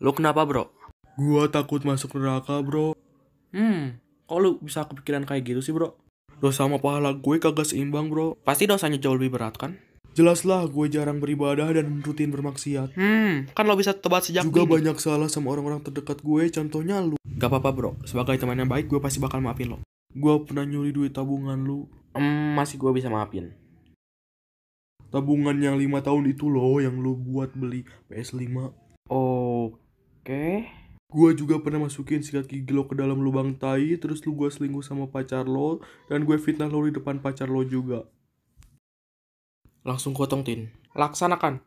Lo kenapa bro? Gua takut masuk neraka bro Hmm, kok lu bisa kepikiran kayak gitu sih bro? Dosa sama pahala gue kagak seimbang bro Pasti dosanya jauh lebih berat kan? Jelaslah gue jarang beribadah dan rutin bermaksiat Hmm, kan lo bisa tebak sejak Juga dini. banyak salah sama orang-orang terdekat gue, contohnya lu Gak apa-apa bro, sebagai teman yang baik gue pasti bakal maafin lo. Gue pernah nyuri duit tabungan lo mm, masih gue bisa maafin. Tabungan yang lima tahun itu lo yang lo buat beli PS5. Oke. Okay. Gue juga pernah masukin sikat gigi lo ke dalam lubang tai, terus lo gue selingkuh sama pacar lo, dan gue fitnah lo di depan pacar lo juga. Langsung kotong, Tin. Laksanakan.